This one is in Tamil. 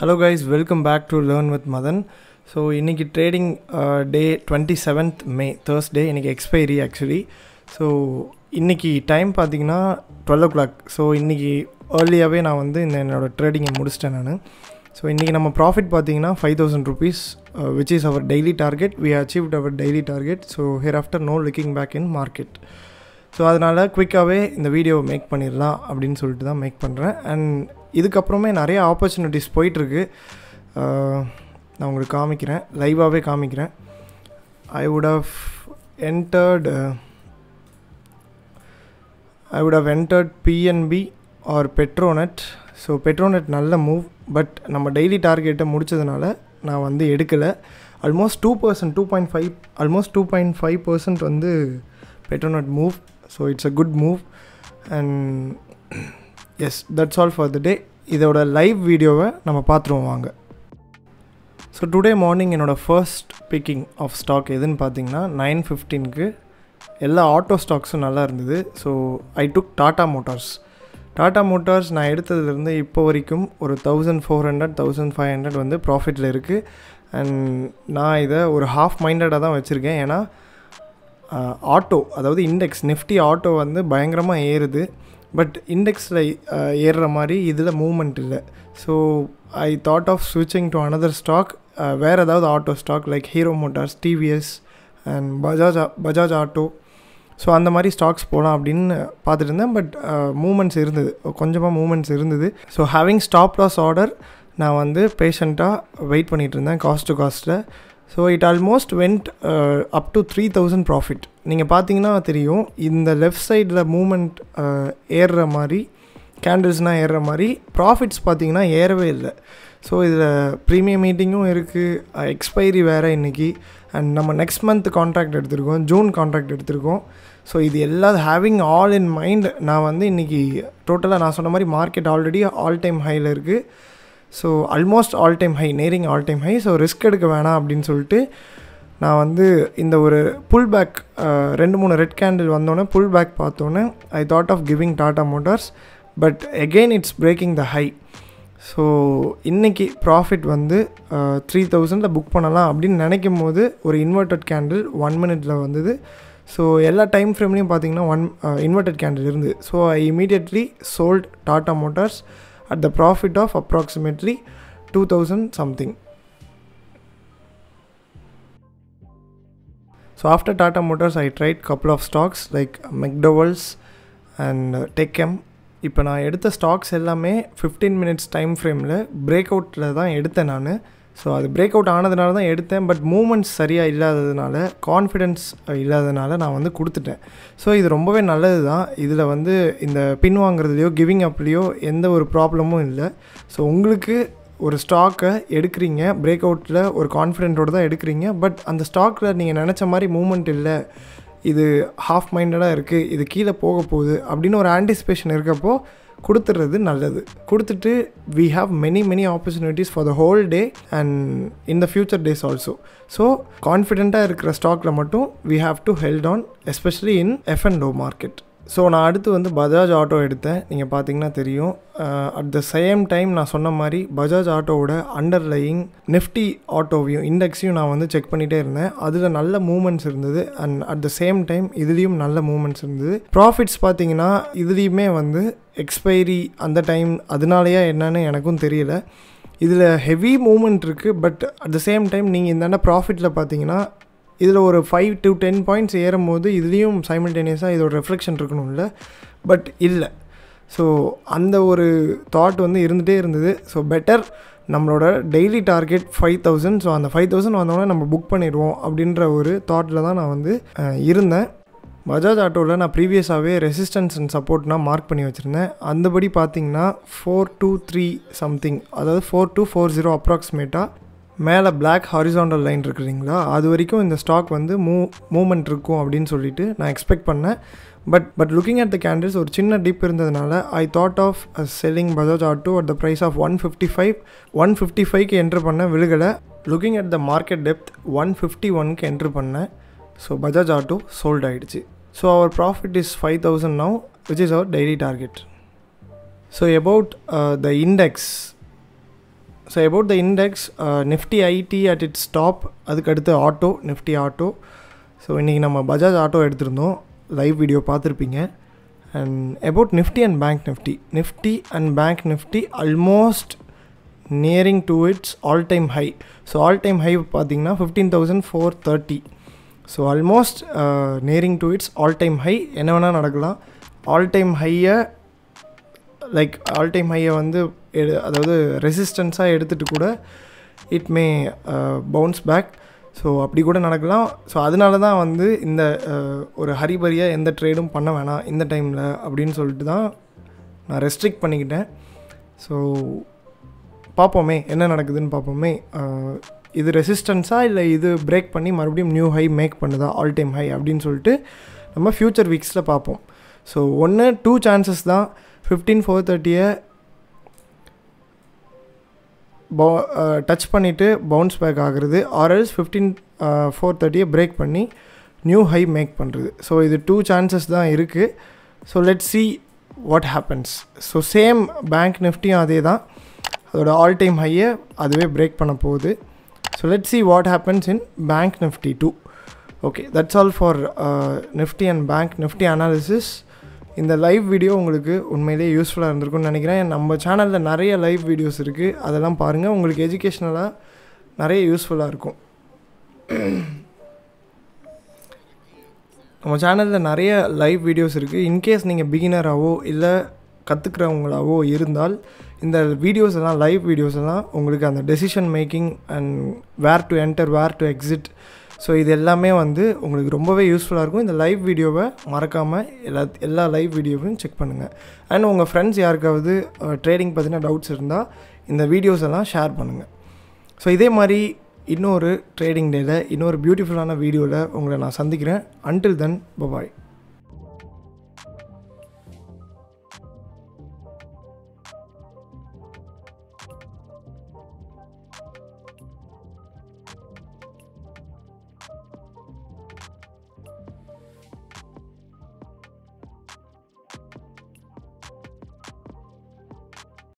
Hello guys welcome back to learn with Madan so இன்றைக்கி trading day twenty seventh May Thursday இன்றைக்கி எக்ஸ்பைரி ஆக்சுவலி ஸோ இன்றைக்கி டைம் பார்த்திங்கன்னா டுவெல் ஓ கிளாக் ஸோ இன்றைக்கி ஏர்லியாகவே நான் வந்து இந்த என்னோடய ட்ரேடிங்கை முடிச்சிட்டேன் நான் ஸோ இன்றைக்கி நம்ம ப்ராஃபிட் பார்த்திங்கன்னா five thousand rupees which is our daily target we achieved our daily target so here after no looking back in market so அதனால் குவிக்காகவே இந்த வீடியோவை மேக் பண்ணிடலாம் அப்படின்னு சொல்லிட்டு தான் மேக் பண்ணுறேன் அண்ட் இதுக்கப்புறமே நிறைய ஆப்பர்ச்சுனிட்டிஸ் போயிட்டுருக்கு நான் உங்களுக்கு காமிக்கிறேன் லைவாகவே காமிக்கிறேன் I would have entered I would have entered PNB or Petronet so Petronet நல்ல மூவ் பட் நம்ம டெய்லி டார்கெட்டை முடித்ததுனால நான் வந்து எடுக்கலை almost two percent two point five almost two point five percent வந்து Petronet move so it's a good move and yes that's all for the day இதோட லைவ் வீடியோவை நம்ம பார்த்துருவோம் வாங்க ஸோ டுடே மார்னிங் என்னோடய ஃபர்ஸ்ட் பிக்கிங் ஆஃப் ஸ்டாக் எதுன்னு பார்த்தீங்கன்னா நைன் ஃபிஃப்டீனுக்கு எல்லா ஆட்டோ ஸ்டாக்ஸும் நல்லா இருந்தது so I took Tata Motors Tata Motors நான் எடுத்ததுலேருந்து இப்போ வரைக்கும் ஒரு thousand four hundred thousand five hundred வந்து ப்ராஃபிட்டில் இருக்குது அண்ட் நான் இதை ஒரு ஹாஃப் மைண்டடாக தான் வச்சுருக்கேன் ஏன்னா ஆட்டோ அதாவது இண்டெக்ஸ் நிஃப்டி ஆட்டோ வந்து பயங்கரமாக ஏறுது பட் இண்டெக்ஸில் ஏறுற மாதிரி இதில் மூமெண்ட் இல்லை ஸோ ஐ தாட் ஆஃப் ஸ்விட்சிங் டு அனதர் ஸ்டாக் வேறு ஏதாவது auto stock like Hero Motors TVS and Bajaj Bajaj auto so அந்த மாதிரி ஸ்டாக்ஸ் போகலாம் அப்படின்னு பார்த்துட்டு இருந்தேன் பட் மூமெண்ட்ஸ் இருந்தது கொஞ்சமாக மூமெண்ட்ஸ் இருந்தது so having stop loss order நான் வந்து பேஷண்ட்டாக வெயிட் பண்ணிகிட்டு இருந்தேன் காஸ்ட் டு காஸ்ட்டில் so it almost went up to three thousand profit நீங்கள் பார்த்தீங்கன்னா தெரியும் இந்த லெஃப்ட் சைடில் மூமெண்ட் ஏறுற மாதிரி கேண்டில்ஸ்னால் ஏறுற மாதிரி ப்ராஃபிட்ஸ் பார்த்தீங்கன்னா ஏறவே இல்லை ஸோ இதில் ப்ரீமியம் மீட்டிங்கும் இருக்குது எக்ஸ்பைரி வேறு இன்றைக்கி அண்ட் நம்ம நெக்ஸ்ட் மந்த் கான்ட்ராக்ட் எடுத்திருக்கோம் ஜூன் கான்ட்ராக்ட் எடுத்திருக்கோம் ஸோ இது எல்லா ஹேவிங் ஆல் இன் மைண்ட் நான் வந்து இன்றைக்கி டோட்டலாக நான் சொன்ன மாதிரி மார்க்கெட் ஆல்ரெடி ஆல் டைம் ஹையில் இருக்குது so almost all time high nearing all time high so risk எடுக்க வேணாம் அப்படின்னு சொல்லிட்டு நான் வந்து இந்த ஒரு புல் பேக் ரெண்டு மூணு ரெட் கேண்டில் வந்தோடனே புல் பேக் பார்த்தோன்னே I thought of giving Tata Motors but again it's breaking the high so இன்றைக்கி ப்ராஃபிட் வந்து த்ரீ தௌசண்டில் புக் பண்ணலாம் அப்படின்னு நினைக்கும் போது ஒரு இன்வெர்டட் கேண்டில் ஒன் மினிட்ல வந்தது ஸோ எல்லா டைம் ஃப்ரேம்லேயும் பார்த்தீங்கன்னா ஒன் இன்வெர்டட் கேண்டில் இருந்து so I immediately sold Tata Motors at the profit of approximately 2000 something. So after Tata Motors I tried couple of stocks like McDowell's and டெக்கெம் இப்போ நான் எடுத்த ஸ்டாக்ஸ் எல்லாமே ஃபிஃப்டீன் மினிட்ஸ் டைம் ஃப்ரேமில் பிரேக் அவுட்டில் தான் எடுத்தேன் நான் ஸோ அது பிரேக் அவுட் ஆனதுனால தான் எடுத்தேன் பட் மூமெண்ட்ஸ் சரியாக இல்லாததுனால கான்ஃபிடென்ஸ் இல்லாததுனால நான் வந்து கொடுத்துட்டேன் ஸோ இது ரொம்பவே நல்லது தான் இதில் வந்து இந்த பின் வாங்குறதுலையோ கிவிங் அப்லேயோ எந்த ஒரு ப்ராப்ளமும் இல்லை ஸோ உங்களுக்கு ஒரு ஸ்டாக்கை எடுக்கிறீங்க பிரேக் அவுட்டில் ஒரு கான்ஃபிடென்ட்டோடு தான் எடுக்கிறீங்க பட் அந்த ஸ்டாக்கில் நீங்கள் நினச்ச மாதிரி மூமெண்ட் இல்லை இது ஹாஃப் மைண்டடாக இருக்குது இது கீழே போக போகுது அப்படின்னு ஒரு ஆன்டிசிபேஷன் இருக்கப்போ கொடுத்துட்றது நல்லது கொடுத்துட்டு we have many many opportunities for the whole day and in the future days also so கான்ஃபிடெண்ட்டாக இருக்கிற ஸ்டாக்கில் மட்டும் we have to held on especially in F and O market so நான் அடுத்து வந்து பஜாஜ் ஆட்டோ எடுத்தேன் நீங்கள் பார்த்தீங்கன்னா தெரியும் அட் த சேம் டைம் நான் சொன்ன மாதிரி பஜாஜ் ஆட்டோவோட அண்டர்லையிங் நிஃப்டி ஆட்டோவையும் இண்டெக்ஸையும் நான் வந்து செக் பண்ணிகிட்டே இருந்தேன் அதில் நல்ல மூமெண்ட்ஸ் இருந்தது and at the same time இதுலேயும் நல்ல மூமெண்ட்ஸ் இருந்தது ப்ராஃபிட்ஸ் பார்த்தீங்கன்னா இதுலேயுமே வந்து எக்ஸ்பைரி அந்த டைம் அதனாலயா என்னன்னு எனக்கும் தெரியல இதில் ஹெவி மூமெண்ட் இருக்குது but at the same time நீங்கள் இந்தாண்ட ப்ராஃபிட்டில் பார்த்தீங்கன்னா இதில் ஒரு ஃபைவ் டு டென் பாயிண்ட்ஸ் ஏறும் போது இதுலேயும் சைமல்டேனியஸாக இதோட ரெஃப்ளெக்ஷன் இருக்கணும்ல பட் இல்லை ஸோ அந்த ஒரு தாட் வந்து இருந்துகிட்டே இருந்தது ஸோ பெட்டர் நம்மளோட daily target five thousand so அந்த ஃபைவ் தௌசண்ட் வந்தோடனே நம்ம புக் பண்ணிடுவோம் அப்படின்ற ஒரு தாட்டில் தான் நான் வந்து இருந்தேன் பஜாஜ் ஆட்டோவில் நான் ப்ரீவியஸாகவே ரெசிஸ்டன்ஸ் அண்ட் சப்போர்ட்னால் மார்க் பண்ணி வச்சுருந்தேன் அந்தபடி பார்த்தீங்கன்னா ஃபோர் டூ த்ரீ சம்திங் அதாவது ஃபோர் டூ ஃபோர் ஜீரோ அப்ராக்சிமேட்டாக மேலே பிளாக் ஹாரிசான்டல் லைன் இருக்குறீங்களா அது வரைக்கும் இந்த ஸ்டாக் வந்து மூ மூமெண்ட் இருக்கும் அப்படின்னு சொல்லிட்டு நான் எக்ஸ்பெக்ட் பண்ணேன் but but looking at the candles ஒரு சின்ன டிப் இருந்ததுனால I thought of selling Bajaj auto at the price of one fifty five one fifty ஃபைவ்க்கு என்ட்ரு பண்ண விழுகலை looking at the market depth one fifty ஒன்க்கு என்ட்ரு பண்ணேன் ஸோ பஜாஜ் ஆட்டோ சோல்ட் ஆகிடுச்சு so our profit is five thousand now which is our daily target so about the index so about the index Nifty ID at its top அதுக்கடுத்து ஆட்டோ நிஃப்டி ஆட்டோ ஸோ இன்றைக்கி நம்ம பஜாஜ் ஆட்டோ எடுத்திருந்தோம் லைவ் வீடியோ பார்த்துருப்பீங்க and about Nifty and bank Nifty Nifty and bank Nifty almost nearing to its all time high so all time high பார்த்திங்கன்னா fifteen thousand four thirty so almost nearing to its all time high என்ன வேணால் நடக்கலாம் ஆல் டைம் ஹையை லைக் ஆல் டைம் ஹையை வந்து எடு அதாவது ரெசிஸ்டன்ஸாக எடுத்துகிட்டு கூட it may bounce back so அப்படி கூட நடக்கலாம் ஸோ அதனால தான் வந்து இந்த uh, ஒரு ஹரிபரியாக எந்த ட்ரேடும் பண்ண வேணாம் இந்த டைமில் அப்படின்னு சொல்லிட்டு தான் நான் ரெஸ்ட்ரிக்ட் பண்ணிக்கிட்டேன் ஸோ பார்ப்போமே என்ன நடக்குதுன்னு பார்ப்போமே uh, இது ரெசிஸ்டன்ஸாக இல்லை இது பிரேக் பண்ணி மறுபடியும் நியூ ஹை மேக் பண்ணுதா ஆல் டைம் ஹை அப்படின்னு சொல்லிட்டு நம்ம ஃப்யூச்சர் வீக்ஸில் பார்ப்போம் ஸோ ஒன்று டூ சான்சஸ் தான் ஃபிஃப்டீன் ஃபோர் தேர்ட்டியை பவு டச் பண்ணிவிட்டு பவுன்ஸ் பேக் ஆகுறது ஆர்எல்ஸ் ஃபிஃப்டீன் ஃபோர் தேர்ட்டியை பிரேக் பண்ணி நியூ ஹை மேக் பண்ணுறது ஸோ இது டூ சான்சஸ் தான் இருக்குது so let see what happens so same bank நிஃப்டியும் அதே தான் அதோட ஆல் டைம் ஹையை அதுவே பிரேக் பண்ண போகுது so let see what happens in bank Nifty too okay that's all for Nifty and bank Nifty analysis இந்த லைவ் வீடியோ உங்களுக்கு உண்மையிலே யூஸ்ஃபுல்லாக இருந்திருக்கும்னு நினைக்கிறேன் நம்ம சேனலில் நிறைய லைவ் வீடியோஸ் இருக்குது அதெல்லாம் பாருங்கள் உங்களுக்கு எஜுகேஷ்னலாக நிறைய யூஸ்ஃபுல்லாக இருக்கும் நம்ம சேனலில் நிறைய லைவ் வீடியோஸ் இருக்குது இன்கேஸ் நீங்கள் பிகினராகவோ இல்லை கற்றுக்கிறவங்களாவோ இருந்தால் இந்த வீடியோஸ் எல்லாம் லைவ் வீடியோஸ் எல்லாம் உங்களுக்கு அந்த decision making and where to enter where to exit so இது எல்லாமே வந்து உங்களுக்கு ரொம்பவே யூஸ்ஃபுல்லாக இருக்கும் இந்த லைவ் வீடியோவை மறக்காமல் எல்லா எல்லா லைவ் வீடியோவையும் செக் பண்ணுங்கள் அண்ட் உங்கள் ஃப்ரெண்ட்ஸ் யாருக்காவது ட்ரேடிங் பற்றின டவுட்ஸ் இருந்தால் இந்த வீடியோஸ் எல்லாம் ஷேர் பண்ணுங்கள் ஸோ இதே மாதிரி இன்னொரு ட்ரேடிங் டேயில் இன்னொரு பியூட்டிஃபுல்லான வீடியோவில் உங்களை நான் சந்திக்கிறேன் அன்டில் தென் பபாய்